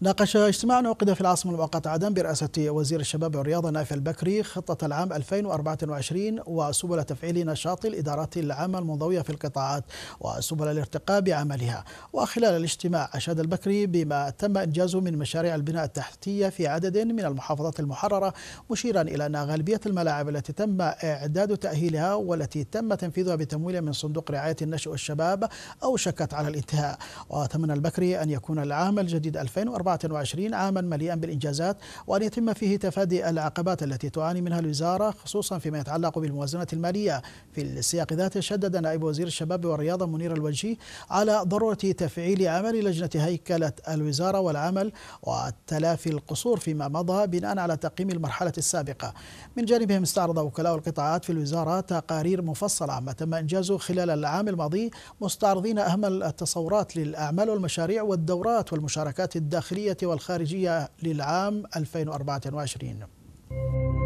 ناقش اجتماع عقد في العاصمة المؤقتة عدن برئاسة وزير الشباب والرياضة نايف البكري خطة العام 2024 وسبل تفعيل نشاط الإدارات العامة المنضوية في القطاعات وسبل الارتقاء بعملها وخلال الاجتماع أشاد البكري بما تم إنجازه من مشاريع البناء التحتية في عدد من المحافظات المحررة مشيرا إلى أن غالبية الملاعب التي تم إعداد تأهيلها والتي تم تنفيذها بتمويل من صندوق رعاية النشء والشباب أوشكت على الانتهاء وتمنى البكري أن يكون العام الجديد 2024 2024 عاما مليئا بالإنجازات وأن يتم فيه تفادي العقبات التي تعاني منها الوزارة خصوصا فيما يتعلق بالموازنة المالية في السياق ذاته شدد نائب وزير الشباب والرياضة منير الوجهي على ضرورة تفعيل عمل لجنة هيكلة الوزارة والعمل وتلافي القصور فيما مضى بناء على تقييم المرحلة السابقة من جانبهم استعرض وكلاء القطاعات في الوزارة تقارير مفصلة عما تم إنجازه خلال العام الماضي مستعرضين أهم التصورات للأعمال والمشاريع والدورات والمشاركات الداخلية الداخلية والخارجية للعام 2024